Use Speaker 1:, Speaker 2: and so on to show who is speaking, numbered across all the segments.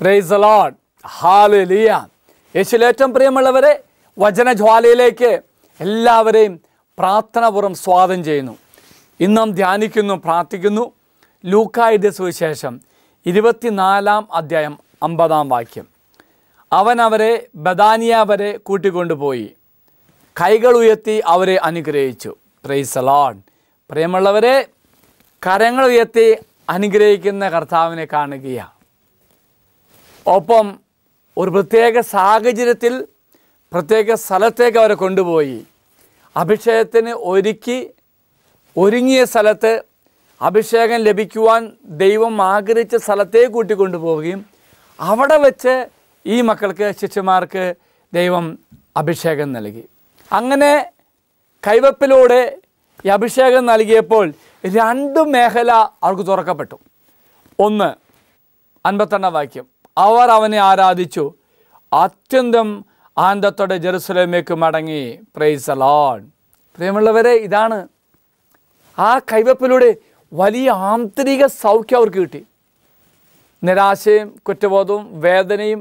Speaker 1: price alone ഹാലലിയ ഏറ്റവും പ്രിയമുള്ളവരെ വചനജ്വാലയിലേക്ക് എല്ലാവരെയും പ്രാർത്ഥനാപൂർവ്വം സ്വാഗതം ചെയ്യുന്നു ഇന്നും ധ്യാനിക്കുന്നു പ്രാർത്ഥിക്കുന്നു ലൂക്കായുടെ സുവിശേഷം ഇരുപത്തിനാലാം അധ്യായം അമ്പതാം വാക്യം അവൻ അവരെ ബദാനിയ വരെ കൂട്ടിക്കൊണ്ടുപോയി കൈകൾ ഉയർത്തി അവരെ അനുഗ്രഹിച്ചു പ്രൈസ് ലോഡ് പ്രിയമുള്ളവരെ കരങ്ങൾ ഉയർത്തി അനുഗ്രഹിക്കുന്ന കർത്താവിനെ കാണുകയാണ് ഒപ്പം ഒരു പ്രത്യേക സാഹചര്യത്തിൽ പ്രത്യേക സ്ഥലത്തേക്ക് അവരെ കൊണ്ടുപോയി അഭിഷേകത്തിന് ഒരുക്കി ഒരുങ്ങിയ സ്ഥലത്ത് അഭിഷേകം ലഭിക്കുവാൻ ദൈവം ആഗ്രഹിച്ച സ്ഥലത്തേക്ക് കൂട്ടിക്കൊണ്ടുപോവുകയും അവിടെ വെച്ച് ഈ മക്കൾക്ക് ശിഷ്യന്മാർക്ക് ദൈവം അഭിഷേകം നൽകി അങ്ങനെ കൈവപ്പിലൂടെ ഈ അഭിഷേകം നൽകിയപ്പോൾ രണ്ട് മേഖല അവർക്ക് തുറക്കപ്പെട്ടു ഒന്ന് അൻപത്തെണ്ണ വാക്യം അവർ അവനെ ആരാധിച്ചു അത്യന്തം ആനന്ദത്തോടെ ജെറുസലേമേക്ക് മടങ്ങി പ്രൈസ് അലോൺ പ്രിയമുള്ളവരെ ഇതാണ് ആ കൈവപ്പിലൂടെ വലിയ ആന്തരിക സൗഖ്യം അവർക്ക് കിട്ടി നിരാശയും കുറ്റബോധവും വേദനയും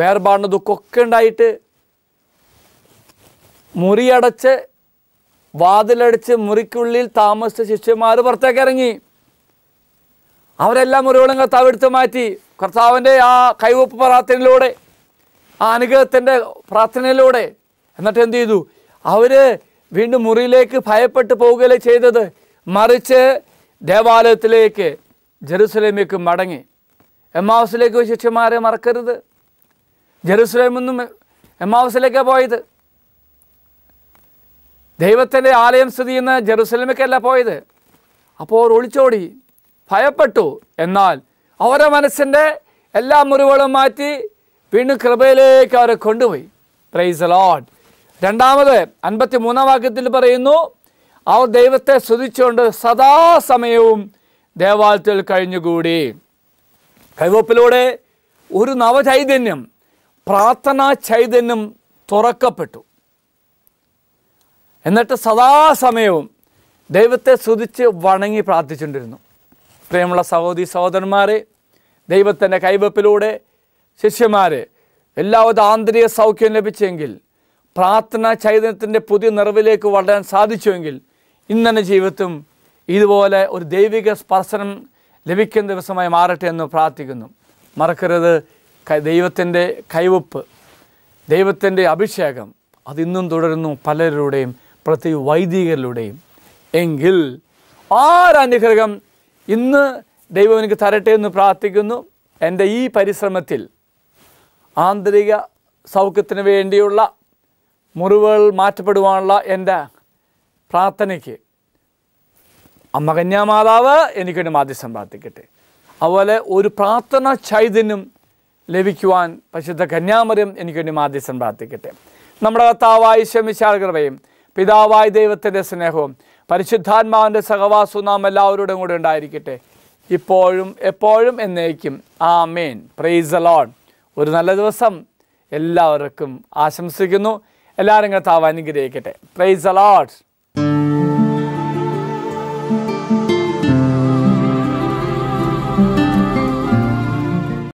Speaker 1: വേർപാടിന് ദുഃഖമൊക്കെ ഉണ്ടായിട്ട് മുറിയടച്ച് വാതിലടിച്ച് മുറിക്കുള്ളിൽ താമസിച്ച ശിഷ്യന്മാർ പുറത്തേക്ക് ഇറങ്ങി അവരെല്ലാം മുറികളും കത്താവെടുത്ത് മാറ്റി കർത്താവിൻ്റെ ആ കൈവപ്പ് പ്രാർത്ഥനയിലൂടെ ആ അനുഗ്രഹത്തിൻ്റെ പ്രാർത്ഥനയിലൂടെ എന്നിട്ട് എന്ത് ചെയ്തു അവർ വീണ്ടും മുറിയിലേക്ക് ഭയപ്പെട്ട് പോവുകയല്ലേ ചെയ്തത് മറിച്ച് ദേവാലയത്തിലേക്ക് ജെറുസലേമിലേക്ക് മടങ്ങി എമാവസിലേക്ക് ശിഷ്യന്മാരെ മറക്കരുത് ജെറുസലേമിൽ നിന്നും എമാവസിലേക്കാണ് പോയത് ദൈവത്തിൻ്റെ ആലയം സ്ഥിതി ചെയ്യുന്ന ജെറുസലേമിലേക്കല്ല പോയത് അപ്പോൾ ഒളിച്ചോടി ഭയപ്പെട്ടു എന്നാൽ അവരുടെ മനസ്സിൻ്റെ എല്ലാ മുറിവുകളും മാറ്റി വീണ്ടും കൃപയിലേക്ക് അവരെ കൊണ്ടുപോയി പ്രൈസ് ലോഡ് രണ്ടാമത് അൻപത്തി മൂന്നാം വാക്യത്തിൽ പറയുന്നു അവർ ദൈവത്തെ സ്തുതിച്ചുകൊണ്ട് സദാസമയവും ദേവാലയത്തിൽ കഴിഞ്ഞുകൂടി കൈവപ്പിലൂടെ ഒരു നവചൈതന്യം പ്രാർത്ഥനാ ചൈതന്യം തുറക്കപ്പെട്ടു എന്നിട്ട് സദാസമയവും ദൈവത്തെ സ്തുതിച്ച് വണങ്ങി പ്രാർത്ഥിച്ചുകൊണ്ടിരുന്നു പ്രിയമുള്ള സഹോദരി സഹോദരന്മാരെ ദൈവത്തിൻ്റെ കൈവപ്പിലൂടെ ശിഷ്യന്മാരെ എല്ലാവിധ ആന്തരിക സൗഖ്യം ലഭിച്ചെങ്കിൽ പ്രാർത്ഥന ചൈതന്യത്തിൻ്റെ പുതിയ നിറവിലേക്ക് വളരാൻ സാധിച്ചുവെങ്കിൽ ഇന്നലെ ജീവിതത്തും ഇതുപോലെ ഒരു ദൈവിക സ്പർശനം ലഭിക്കുന്ന ദിവസമായി മാറട്ടെ എന്ന് പ്രാർത്ഥിക്കുന്നു മറക്കരുത് ദൈവത്തിൻ്റെ കൈവപ്പ് ദൈവത്തിൻ്റെ അഭിഷേകം അതിന്നും തുടരുന്നു പലരുടെയും പ്രത്യേക വൈദികരിലൂടെയും എങ്കിൽ ആരനുഗ്രഹം ഇന്ന് ദൈവം എനിക്ക് തരട്ടെ എന്ന് പ്രാർത്ഥിക്കുന്നു എൻ്റെ ഈ പരിശ്രമത്തിൽ ആന്തരിക സൗഖ്യത്തിന് വേണ്ടിയുള്ള മുറിവുകൾ മാറ്റപ്പെടുവാനുള്ള എൻ്റെ പ്രാർത്ഥനയ്ക്ക് അമ്മ കന്യാമാതാവ് എനിക്കൊരു മാധ്യസ്ഥം പ്രാർത്ഥിക്കട്ടെ അതുപോലെ ഒരു പ്രാർത്ഥന ചൈതന്യം ലഭിക്കുവാൻ പരിശുദ്ധ കന്യാമരം എനിക്കൊരു മാധ്യസ്ഥം പ്രാർത്ഥിക്കട്ടെ നമ്മുടെ കർത്താവായി ശമിശാൽ കൃപയും പിതാവായ ദൈവത്തിൻ്റെ സ്നേഹവും പരിശുദ്ധാത്മാവിൻ്റെ സഹവാസവും നാം എല്ലാവരുടെയും കൂടെ ഉണ്ടായിരിക്കട്ടെ ഇപ്പോഴും എപ്പോഴും എന്നേക്കും ആ മെയിൻ പ്രൈസ് അലോൺ ഒരു നല്ല ദിവസം എല്ലാവർക്കും ആശംസിക്കുന്നു എല്ലാവരും കർത്താവ് അനുഗ്രഹിക്കട്ടെ പ്രൈസ് അലോട്ട്